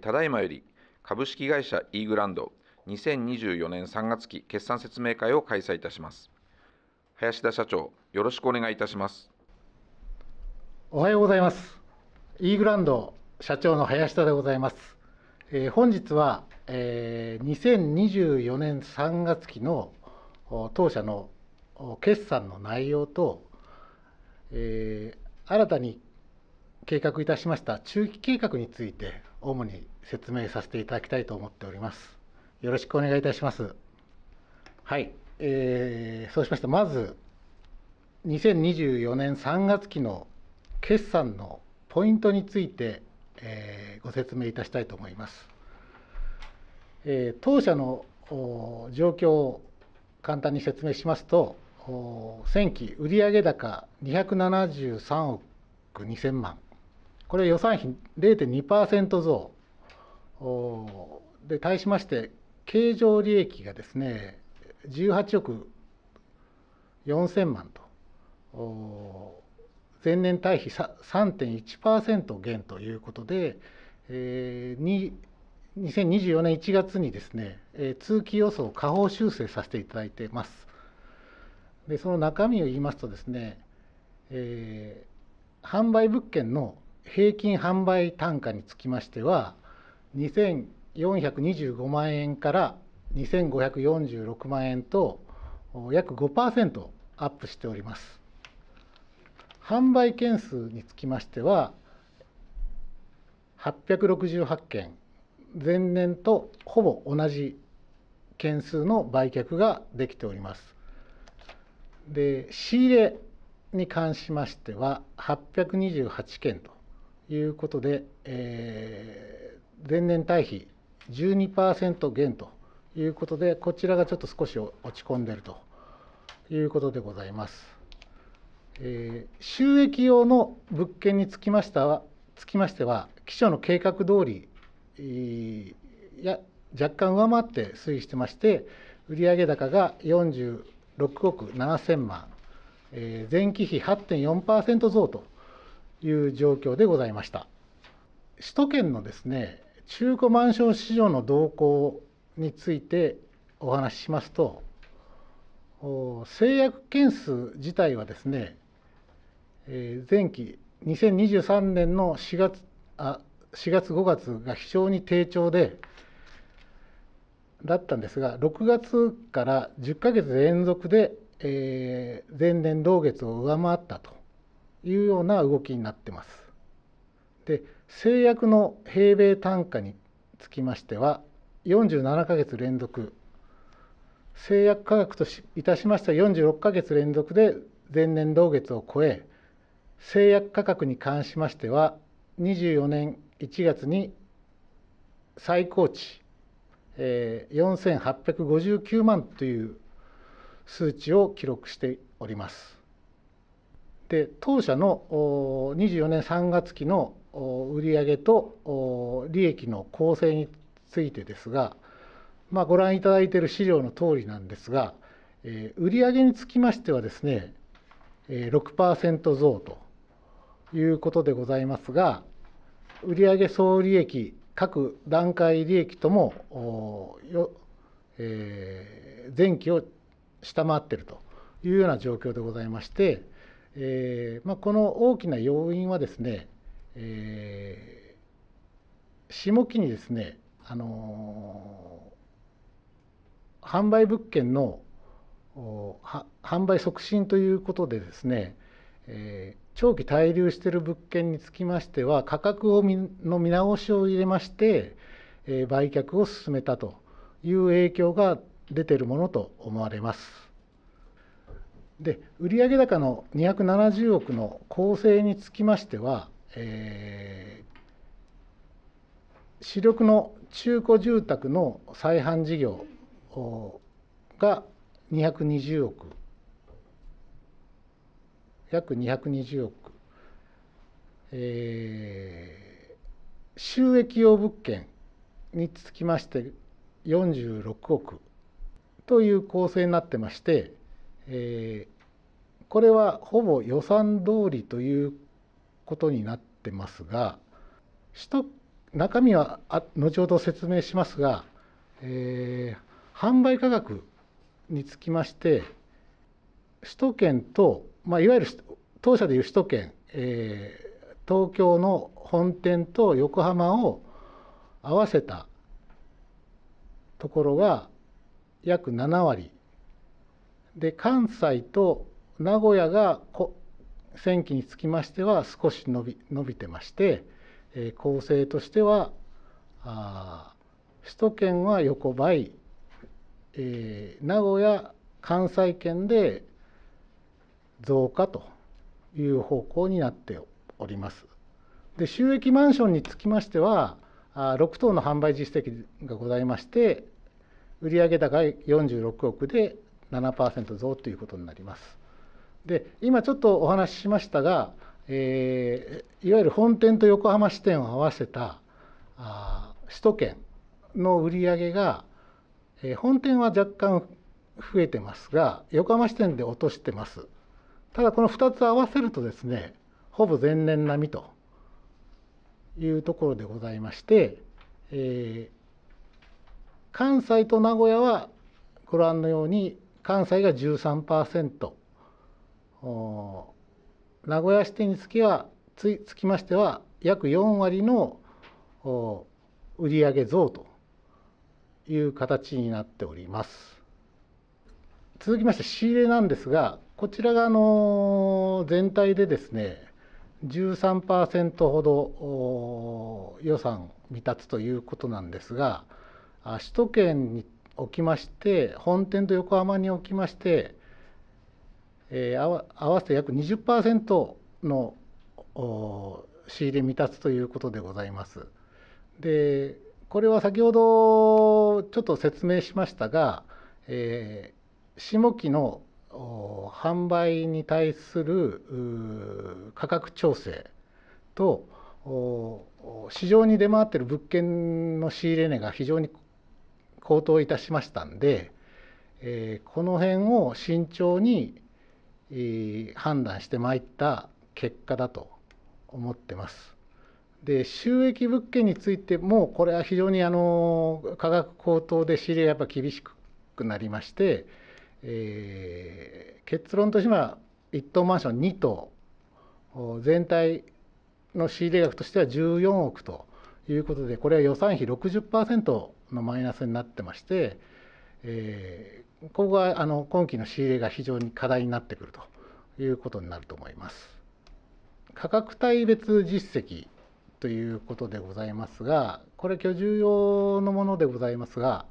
ただいまより株式会社 e グランド2024年3月期決算説明会を開催いたします林田社長よろしくお願いいたしますおはようございます e グランド社長の林田でございます、えー、本日は、えー、2024年3月期の当社の決算の内容と、えー、新たに計画いたしました中期計画について主に説明させていただきたいと思っております。よろしくお願いいたします。はい、えー、そうしましたまず2024年3月期の決算のポイントについて、えー、ご説明いたしたいと思います。えー、当社の状況を簡単に説明しますと先期売上高273億2000万これ予算費0.2%増で対しまして経常利益がですね18億4000万と前年対比3.1%減ということで、え2024年1月にですね、え通期予想を下方修正させていただいています。でその中身を言いますとですね、えー、販売物件の平均販売単価につきましては2425万円から2546万円と約5%アップしております販売件数につきましては868件前年とほぼ同じ件数の売却ができておりますで仕入れに関しましては828件ということで、えー、前年対比12%減ということで、こちらがちょっと少し落ち込んでいるということでございます。えー、収益用の物件につきましてはつきましては、基礎の計画通り、えー、や若干上回って推移してまして、売上高が46億7000万、えー、前期比8.4%増と。いう状況でございました首都圏のですね中古マンション市場の動向についてお話ししますと制約件数自体はですね前期2023年の4月あ4月5月が非常に低調でだったんですが6月から10か月連続で、えー、前年同月を上回ったというような動きになってます。で制約の平米単価につきましては47ヶ月連続制約価格といたしましては46ヶ月連続で前年同月を超え制約価格に関しましては24年1月に最高値、え4859万という数値を記録しております。で当社の24年3月期の売上と利益の構成についてですが、まあ、ご覧いただいている資料の通りなんですが、えー、売上につきましてはですね、え6%増ということでございますが売上総利益各段階利益ともよ、えー、前期を下回っているというような状況でございまして、えーまあ、この大きな要因はですね、えー、下期にですね、あのー、販売物件の販売促進ということでですね、えー、長期滞留している物件につきましては価格をの見直しを入れまして、えー、売却を進めたという影響が出ているものと思われます。で売上高の270億の構成につきましては、えー、主力の中古住宅の再販事業が220億約220億、えー、収益用物件につきまして46億という構成になってましてえー、これはほぼ予算通りということになってますが中身は後ほど説明しますが、えー、販売価格につきまして首都圏と、まあ、いわゆる当社でいう首都圏、えー、東京の本店と横浜を合わせたところが約7割で関西と名古屋が戦期につきましては少し伸び伸びてまして、えー、構成としてはあ首都圏は横ばい、えー、名古屋関西圏で増加という方向になっております。で収益マンションにつきましてはあ6棟の販売実績がございまして売上高46億で7%増ということになります。で今ちょっとお話ししましたが、えー、いわゆる本店と横浜支店を合わせたあ首都圏の売り上げが、えー、本店は若干増えてますが横浜支店で落としてます。ただこの2つ合わせるとですねほぼ前年並みというところでございまして、えー、関西と名古屋はご覧のように関西が13%名古屋支店につきはつつきましては約4割の売上増という形になっております続きまして仕入れなんですがこちらがあの全体でですね13%ほど予算未達ということなんですが首都圏におきまして本店と横浜におきまして、えー、合わせて約20%の仕入れ未達ということでございます。でこれは先ほどちょっと説明しましたが、えー、下期の販売に対する価格調整と市場に出回っている物件の仕入れ値が非常に高騰いたしましたんで、えー、この辺を慎重に、えー、判断してまいった結果だと思ってます。で収益物件についてもこれは非常にあの価格高騰で仕入れがやっぱ厳しくなりまして、えー、結論としては1棟マンション2棟全体の仕入れ額としては14億ということでこれは予算費60%のマイナスになってまして、えー、ここがあの今期の仕入れが非常に課題になってくるということになると思います。価格帯別実績ということでございますがこれ居住用のものでございますが、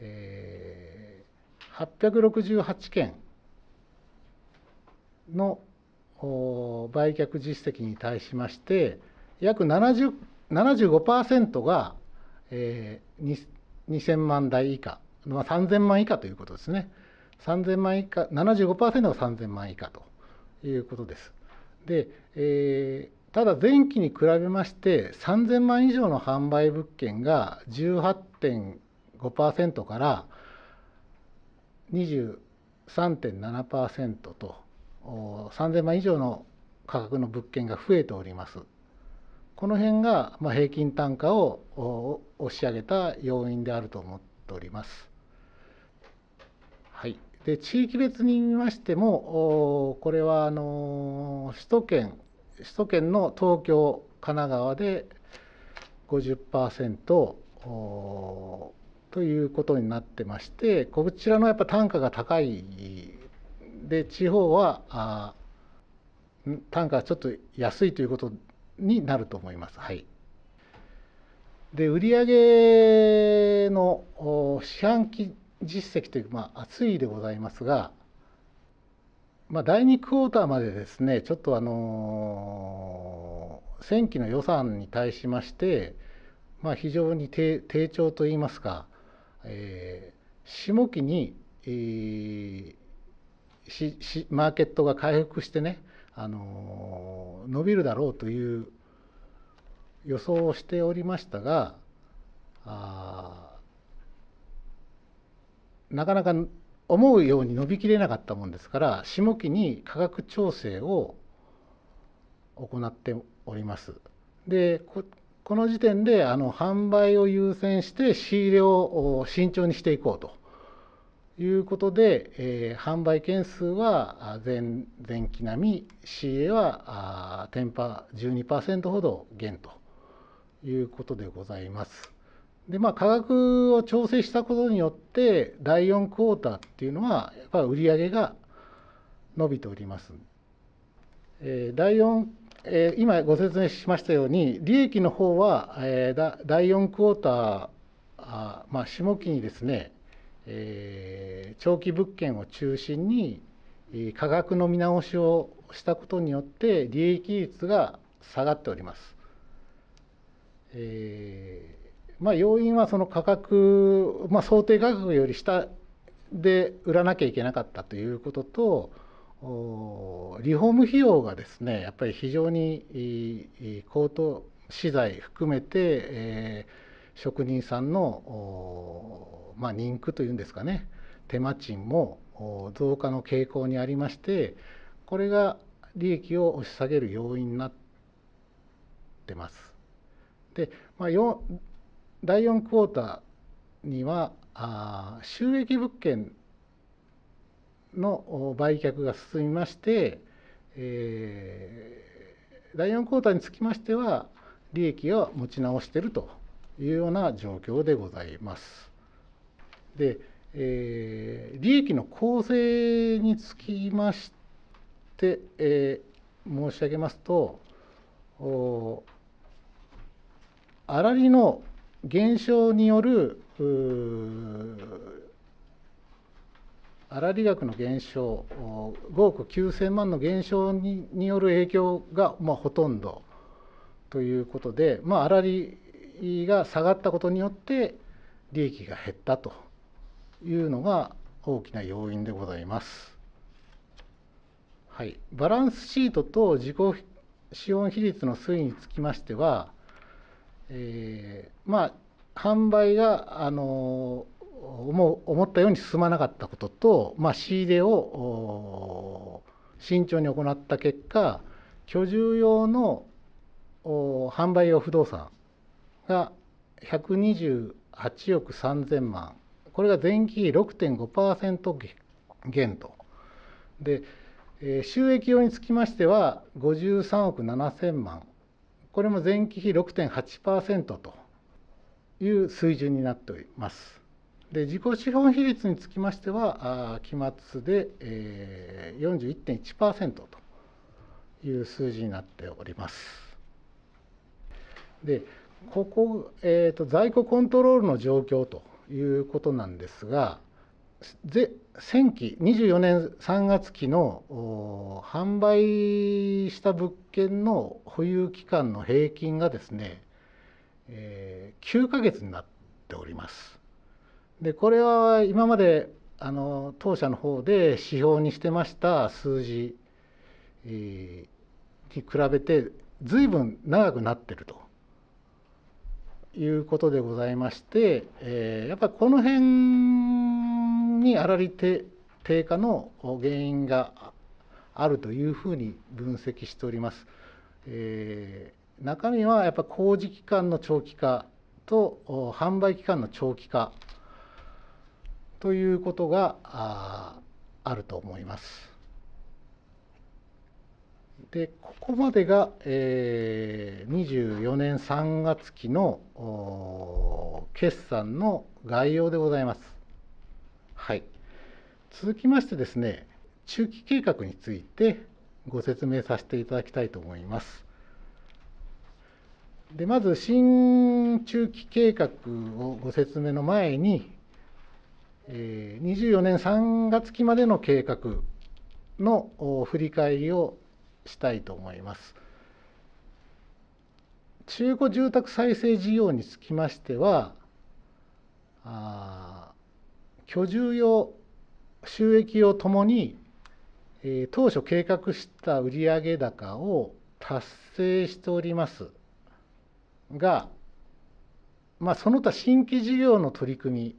えー、868件の売却実績に対しまして約70 75%が、えー、2000万台以下、まあ、3000万以下ということですね。3000万以下、75%が3000万以下ということです。で、えー、ただ前期に比べまして3000万以上の販売物件が18.5%から23.7%と3000万以上の価格の物件が増えております。この辺がま平均単価を押し上げた要因であると思っております。はい、で地域別に見ましてもこれはあの首都圏首都圏の東京神奈川で50%ということになってましてこちらのやっぱ単価が高いで地方は単価がちょっと安いということになると思います。はい、で売上の四半期実績という、まあ、推移でございますが、まあ、第2クォーターまでですねちょっとあの先期の予算に対しまして、まあ、非常に低調といいますか、えー、下期に、えー、ししマーケットが回復してねあの伸びるだろうという予想をしておりましたがなかなか思うように伸びきれなかったもんですから下期に価格調整を行っております。でこの時点であの販売を優先して仕入れを慎重にしていこうということで、えー、販売件数は前前期並み仕入れは店舗12%ほど減ということでございます。でまあ、価格を調整したことによって第4クォーターっていうのはやっぱり売り上げが伸びております。えー、第4えー、今ご説明しましたように利益の方は、えー、第4クォーターあ、まあ、下期にですねえー、長期物件を中心に価格の見直しをしたことによって利益率が下がっております。えー、まあ、要因はその価格、まあ、想定価格より下で売らなきゃいけなかったということとリフォーム費用がですねやっぱり非常に高騰資材含めて、えー職人さんの、まあ、人気というんですかね手間賃も増加の傾向にありましてこれが利益を押し下げる要因になってます。で、まあ、第4クォーターにはあ収益物件の売却が進みまして、えー、第4クォーターにつきましては利益を持ち直しているというような状況でございます。で、えー、利益の構成につきまして、えー、申し上げますと粗利の減少による粗利額の減少5億9000万の減少による影響が、まあ、ほとんどということで、まあ、らり。が下がったことによって利益が減ったというのが大きな要因でございます。はい、バランスシートと自己資本比率の推移につきましては、えー、まあ販売があの思思ったように進まなかったことと、まあ、仕入れを慎重に行った結果居住用の販売用不動産が128億3000万これが前期比6.5%減とで収益用につきましては53億7000万これも前期比6.8%という水準になっておりますで自己資本比率につきましては期末で、えー、41.1%という数字になっておりますでここ、えーと、在庫コントロールの状況ということなんですが、で先期24年3月期の販売した物件の保有期間の平均がですね、えー、9ヶ月になっております。でこれは今まであの当社の方で指標にしてました数字、えー、に比べて随分長くなってるということでございまして、えー、やっぱりこの辺に粗利低下の原因があるというふうに分析しております。えー、中身はやっぱ工事期間の長期化と販売期間の長期化ということがああると思います。でここまでが、えー、24年3月期の決算の概要でございます。はい、続きましてですね中期計画についてご説明させていただきたいと思います。でまず新中期計画をご説明の前に、えー、24年3月期までの計画の振り返りをしたいと思います。中古住宅再生事業につきましてはあ居住用収益をともに、えー、当初計画した売上高を達成しておりますが、まあ、その他新規事業の取り組み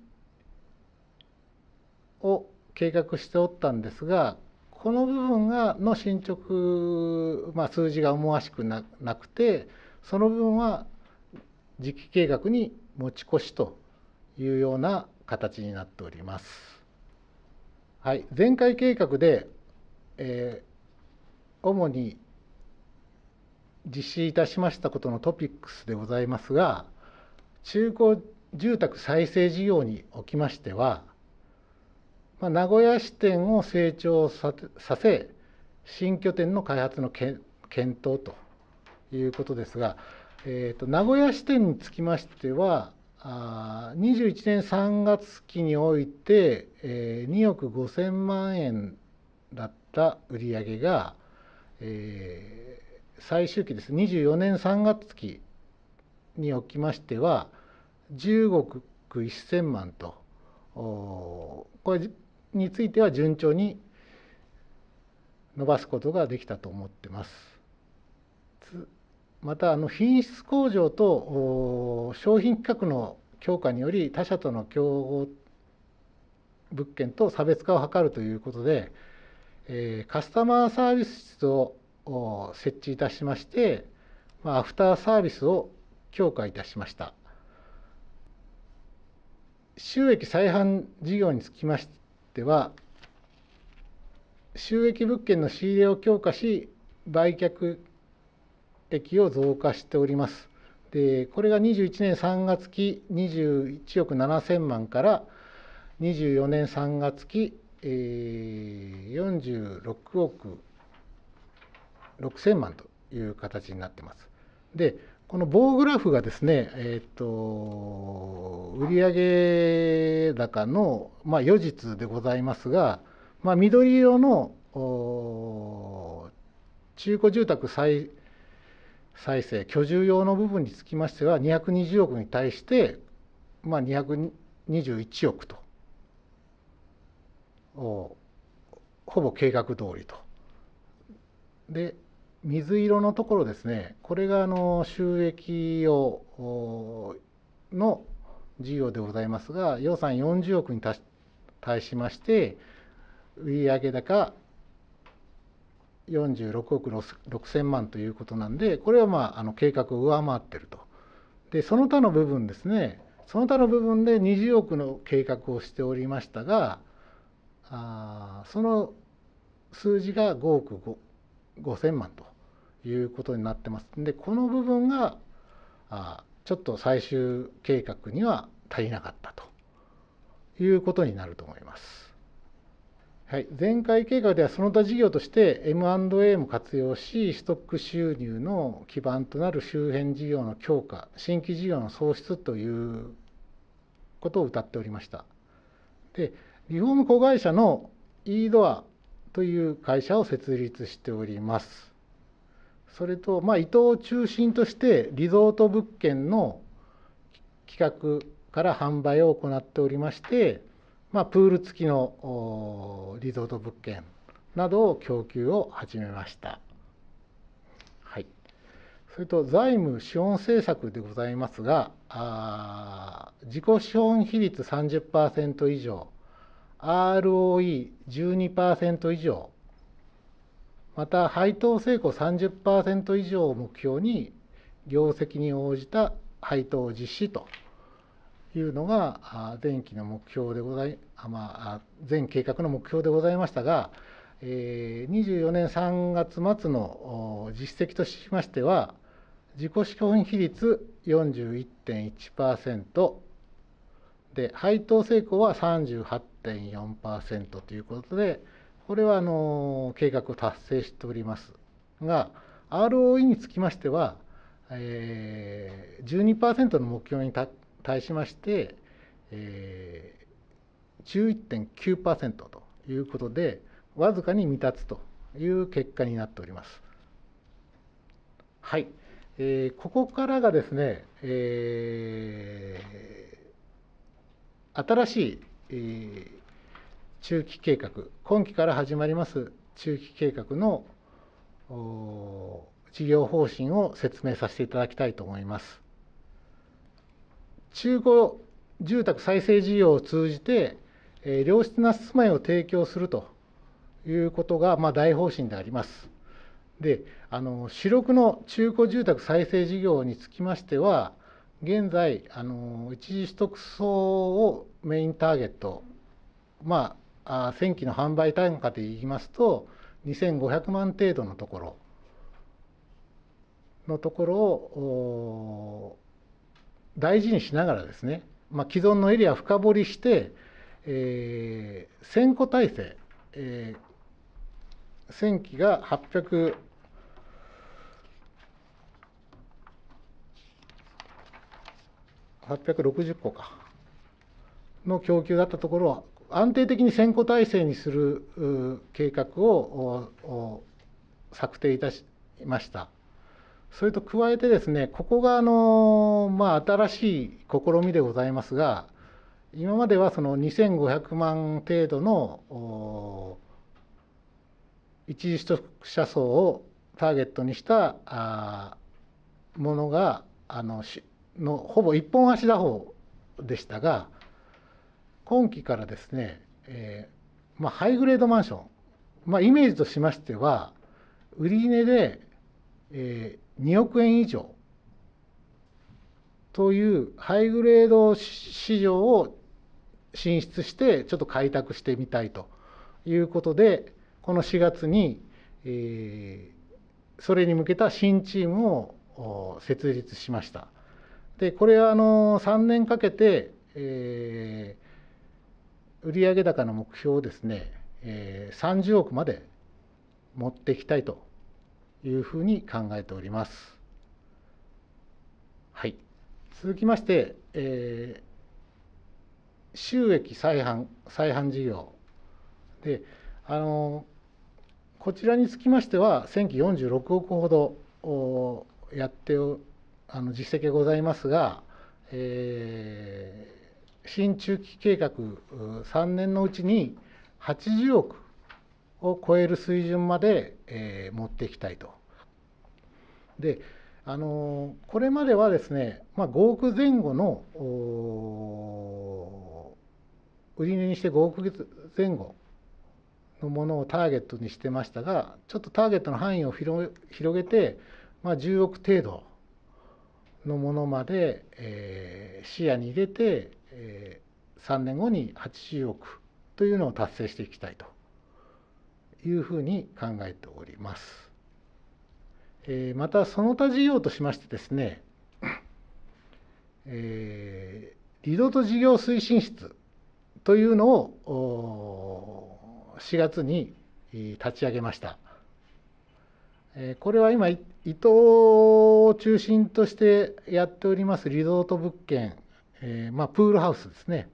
を計画しておったんですがこの部分がの進捗、まあ、数字が思わしくなくてその部分は時期計画に持ち越しというような形になっております。はい、前回計画で、えー、主に実施いたしましたことのトピックスでございますが中古住宅再生事業におきましてはまあ、名古屋支店を成長させ新拠点の開発の検討ということですが、えーと、名古屋支店につきましてはあ21年3月期において、えー、2億5000万円だった売り上げが、えー、最終期です24年3月期におきましては10億1000万とこれについては順調に伸ばすことができたと思ってます。またあの品質向上と商品規格の強化により他社との競合物件と差別化を図るということで、えカスタマーサービス室を設置いたしまして、まアフターサービスを強化いたしました収益再販事業につきましてっては収益物件の仕入れを強化し売却益を増加しておりますでこれが21年3月期21億7000万から24年3月期、えー、46億6000万という形になってますでこの棒グラフがですね、えーと、売上高の、まあ、余日でございますが、まあ、緑色の中古住宅再再生居住用の部分につきましては220億に対して、まあ、221億とほぼ計画通りと。で水色のところですねこれがあの収益用の事業でございますが予算40億に対しまして売上高46億6000万ということなんでこれはまああの計画を上回ってるとでその他の部分ですねその他の部分で20億の計画をしておりましたがあその数字が5億5000万ということになってます。でこの部分があちょっと最終計画には足りなかったということになると思います。はい、前回計画ではその他事業として M&A も活用しストック収入の基盤となる周辺事業の強化新規事業の創出ということを謳っておりましたでリフォーム子会社の e ドアという会社を設立しておりますそれと、まあ、伊藤を中心としてリゾート物件の企画から販売を行っておりまして、まあ、プール付きのリゾート物件などを供給を始めました。はい、それと財務資本政策でございますがあ自己資本比率30%以上 ROE12% 以上また配当成功30%以上を目標に業績に応じた配当を実施というのが前期の目標でござい、まあ、前計画の目標でございましたが、24年3月末の実績としましては、自己資本比率41.1%で、配当成功は38.4%ということで、これはあの計画を達成しておりますが ROE につきましては、えー、12%の目標に対しまして、えー、11.9%ということでわずかに未達という結果になっております。はい、えー、ここからがですね、えー、新しい、えー中期計画今期から始まります中期計画の事業方針を説明させていただきたいと思います。中古住宅再生事業を通じて、え良質な住まいを提供するということが、まあ、大方針であります。であの主力の中古住宅再生事業につきましては現在あの一時取得層をメインターゲットまあ1000機の販売単価で言いますと2500万程度のところのところを大事にしながらですね、まあ、既存のエリアを深掘りして、えー、1000個体制、えー、1000機が800百6 0個かの供給だったところは安定的に選考体制にする計画を策定いたしました。それと加えてですね、ここがあの、まあ、新しい試みでございますが、今まではその2500万程度の一時取得者層をターゲットにしたものがあののほぼ一本足打法でしたが、今期からですね、えー、まあ、ハイグレードマンション、まあ、イメージとしましては売値で、えー、2億円以上というハイグレード市場を進出してちょっと開拓してみたいということでこの4月に、えー、それに向けた新チームを設立しました。でこれはあの3年かけて、え売上高の目標をですね、えー、30億まで持っていきたいというふうに考えております。はい、続きまして、えー、収益再販再販事業であのこちらにつきましては1046億ほどやってあの実績がございますが、えー、新中期計画3年のうちに80億を超える水準まで、えー、持っていきたいと。であのこれまではですね、まあ、5億前後の売り値にして5億前後のものをターゲットにしてましたがちょっとターゲットの範囲を広げて、まあ、10億程度のものまで、えー、視野に入れてえー、3年後に80億というのを達成していきたいというふうに考えております。えー、またその他事業としましてですね、えー、リゾート事業推進室というのを4月に立ち上げました。これは今伊藤を中心としてやっておりますリゾート物件えーまあ、プールハウスですね、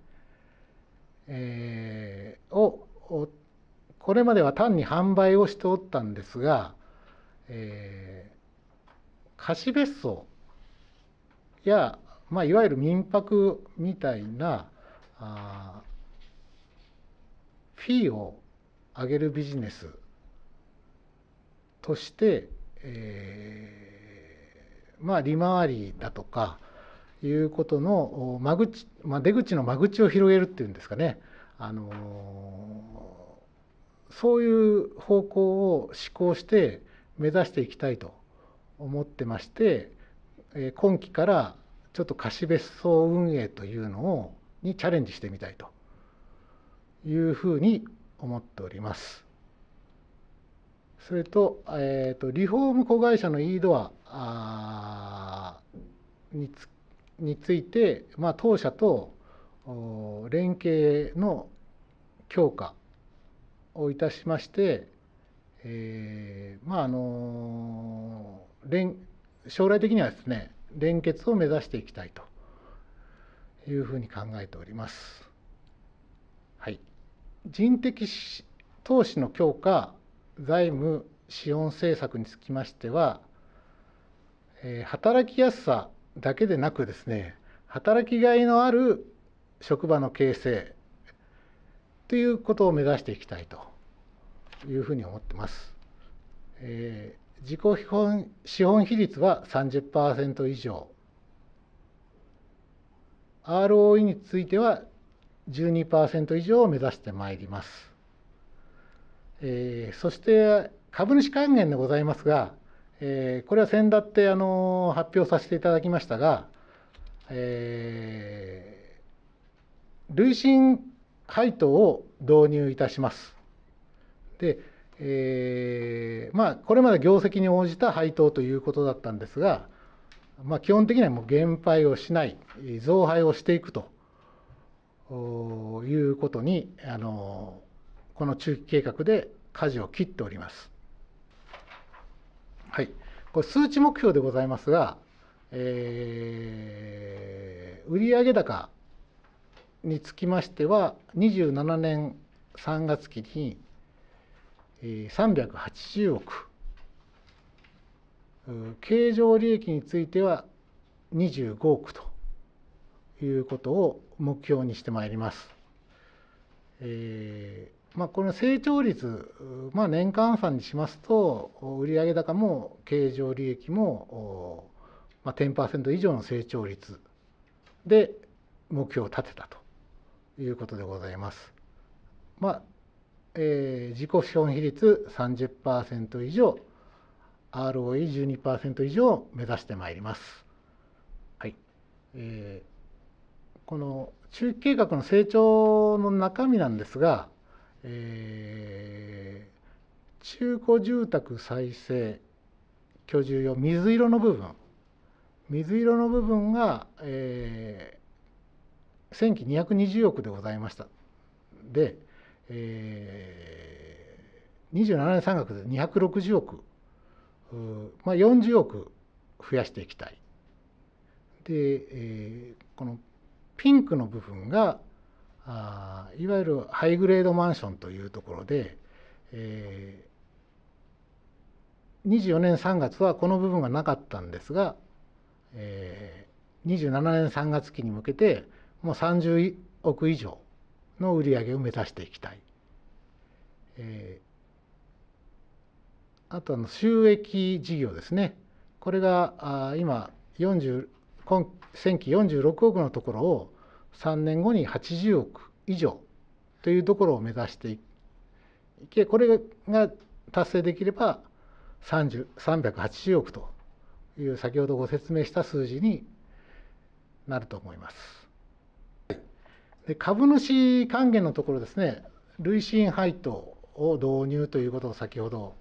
えー、をこれまでは単に販売をしておったんですが、えー、貸別荘や、まあ、いわゆる民泊みたいなあフィーを上げるビジネスとして、えー、まあ利回りだとかいうことの間口、まあ、出口の間口を広げるっていうんですかね、あのそういう方向を思考して目指していきたいと思ってまして、え今期からちょっと貸別荘運営というのをにチャレンジしてみたいというふうに思っております。それと,、えーと、リフォーム子会社の e ドアにつについて、まあ、当社と連携の強化をいたしまして、えー、まああの将来的にはですね連結を目指していきたいというふうに考えております。はい、人的投資の強化財務資本政策につきましては、え働きやすさだけでなくですね働きがいのある職場の形成ということを目指していきたいというふうに思ってます。えー、自己資本資本比率は30%以上 ROE については12%以上を目指してまいります。えー、そして株主還元でございますがえー、これは先だってあの発表させていただきましたが、えー、累進配当を導入いたします。で、えー、まあこれまで業績に応じた配当ということだったんですが、まあ、基本的にはもう減配をしない増配をしていくということにあのこの中期計画で舵を切っております。はい、これ数値目標でございますが、えー、売上高につきましては27年3月期に380億経常利益については25億ということを目標にしてまいります。えーまあ、この成長率、まあ、年間算にしますと売上高も経常利益も、まあ、10%以上の成長率で目標を立てたということでございます。まあえー、自己資本比率30%以上 ROE12% 以上を目指してまいります。はいえー、この中期計画の成長の中身なんですがえー、中古住宅再生居住用水色の部分水色の部分が、えー、1220億でございましたで、えー、27年3月で260億、まあ、40億増やしていきたいで、えー、このピンクの部分があいわゆるハイグレードマンションというところで、えー、24年3月はこの部分がなかったんですが、えー、27年3月期に向けてもう30億以上の売り上げを目指していきたい。えー、あとあの収益事業ですねこれがあ今40今先期46億のところを3年後に80億以上というところを目指していけこれが達成できれば3 8 0億という先ほどご説明した数字になると思います。で株主還元のところですね累進配当を導入ということを先ほど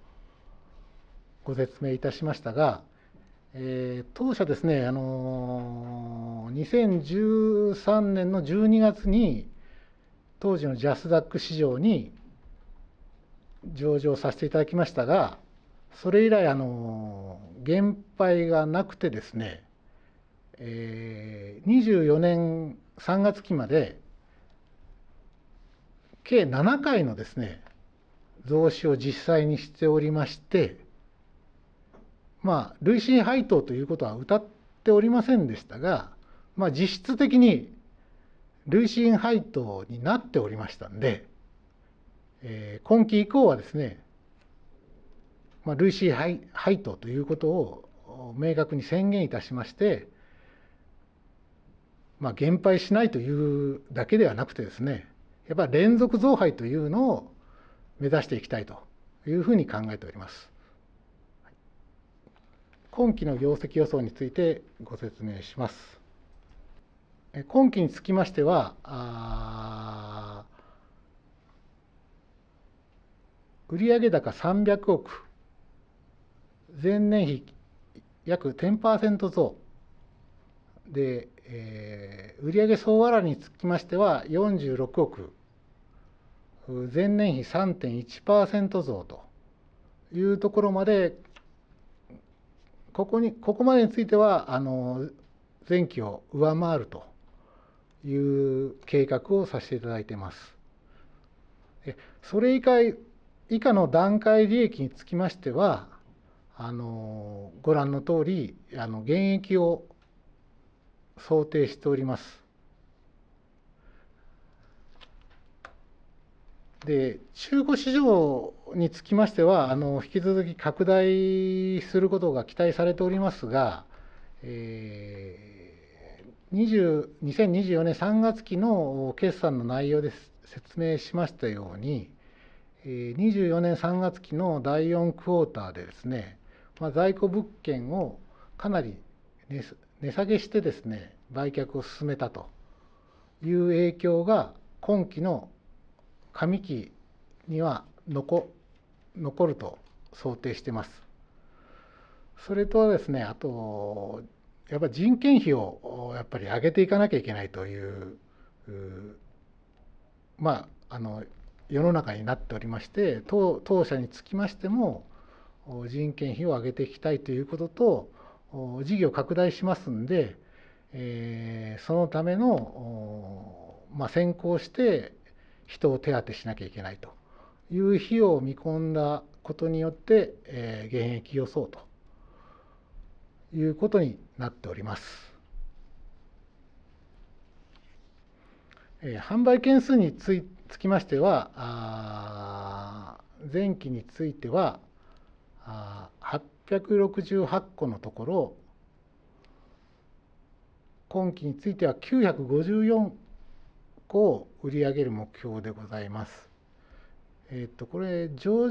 ご説明いたしましたがえー、当社ですね、あのー、2013年の12月に当時のジャスダック市場に上場させていただきましたがそれ以来あの減配がなくてですね、えー、24年3月期まで計7回のですね増資を実際にしておりましてまあ、累進配当ということはたっておりませんでしたが、まあ、実質的に累進配当になっておりましたんで、えー、今期以降はですね、まあ、累進配配当ということを明確に宣言いたしまして、まあ、減配しないというだけではなくてですね、やっぱり連続増配というのを目指していきたいというふうに考えております。今期の業績予想についてご説明します。今期につきましては、売上高300億、前年比約10%増で、えー、売上総割につきましては46億、前年比3.1%増というところまでここにここまでについてはあの前期を上回るという計画をさせていただいてます。それ以下以下の段階利益につきましてはあのご覧の通りあり現役を想定しております。で中古市場につきましてはあの引き続き拡大することが期待されておりますが、えー、2024年3月期の決算の内容で説明しましたように24年3月期の第4クォーターでですね、まあ、在庫物件をかなり値下げしてですね売却を進めたという影響が今期の上期には残残ると想定してます。それとはですね、あと、やっぱり人件費をやっぱり上げていかなきゃいけないという、まあ、あの世の中になっておりまして当、当社につきましても、人件費を上げていきたいということと、事業拡大しますんで、えー、そのための、まあ、先行して人を手当てしなきゃいけないという費用を見込んだことによって、えー、現役予想ということになっております。えー、販売件数についつきましてはあ前期についてはあ868個のところ今期については954個を売り上げる目標でございます。えっ、とこれ上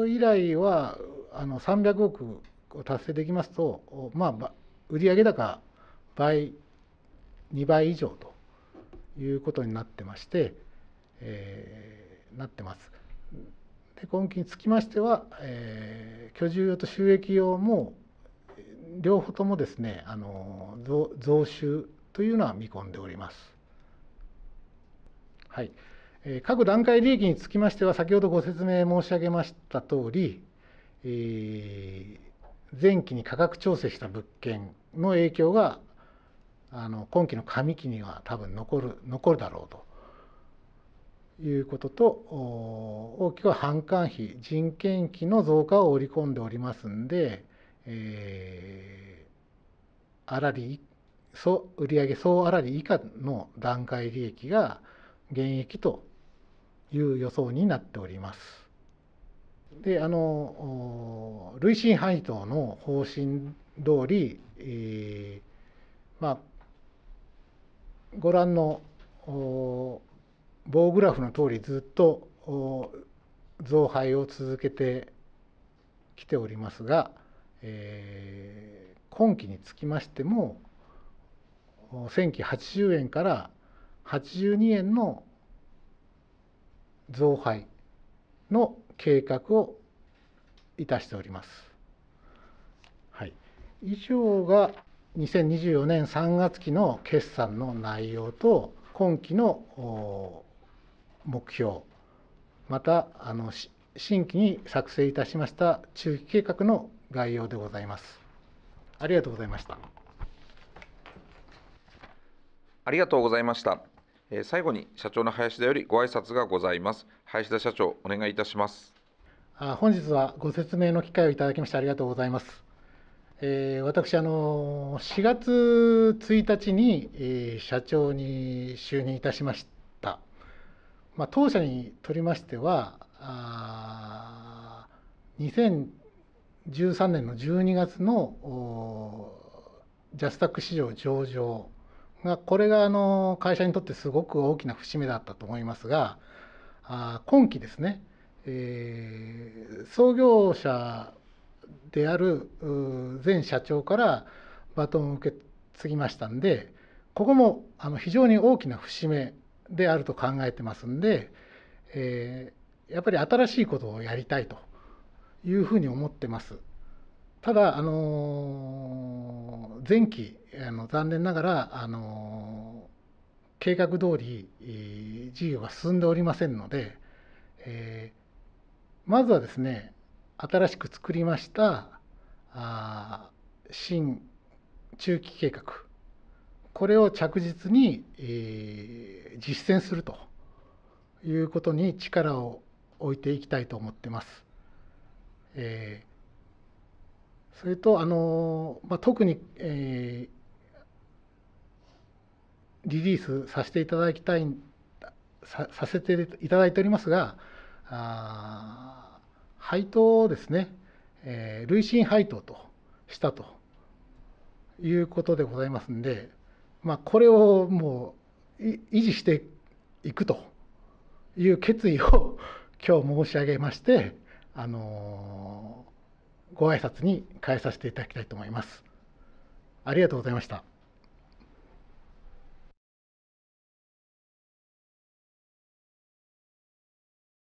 場以来はあの300億を達成できますと、まあ、売上高倍2倍以上ということになってまして、えー、なってます。で今期につきましては、えー、居住用と収益用も両方ともですねあの増収というのは見込んでおります。はい、え各段階利益につきましては、先ほどご説明申し上げました通り、えー、前期に価格調整した物件の影響があの今期の上期には多分残る残るだろうということと大きくは販管費人件費の増加を織り込んでおりますんで、えー、あらり総売上総あらり以下の段階利益が減益という予想になっております。であの累進配当の方針通り、えー、まあご覧の棒グラフの通りずっと増配を続けてきておりますが、えー、今期につきましても1980円から82円の増配の計画をいたしております。はい、以上が2024年3月期の決算の内容と今期の目標またあの新規に作成いたしました中期計画の概要でございます。ありがとうございました。ありがとうございました。最後に社長の林田よりご挨拶がございます。林田社長、お願いいたします。本日はご説明の機会をいただきましてありがとうございます。えー、私あの4月1日に、えー、社長に就任いたしました。まあ、当社にとりましてはあ2013年の12月のジャスタック市場上場がこれがあの会社にとってすごく大きな節目だったと思いますがあ今期ですね、えー、創業者である前社長からバトンを受け継ぎましたんでここもあの非常に大きな節目であると考えてますんで、えー、やっぱり新しいことをやりたいというふうに思ってます。ただ、あのー、前期あの残念ながら、あのー、計画通り、えー、事業が進んでおりませんので、えー、まずはですね新しく作りましたあ新中期計画これを着実に、えー、実践するということに力を置いていきたいと思ってます。えーそれとあの、まあ、特に、えー、リリースさせていただきたいささせていただいておりますがあ配当をですね、えー、累進配当としたということでございますんで、まあ、これをもう維持していくという決意を 今日申し上げまして、あのご挨拶に変えさせていただきたいと思います。ありがとうございました。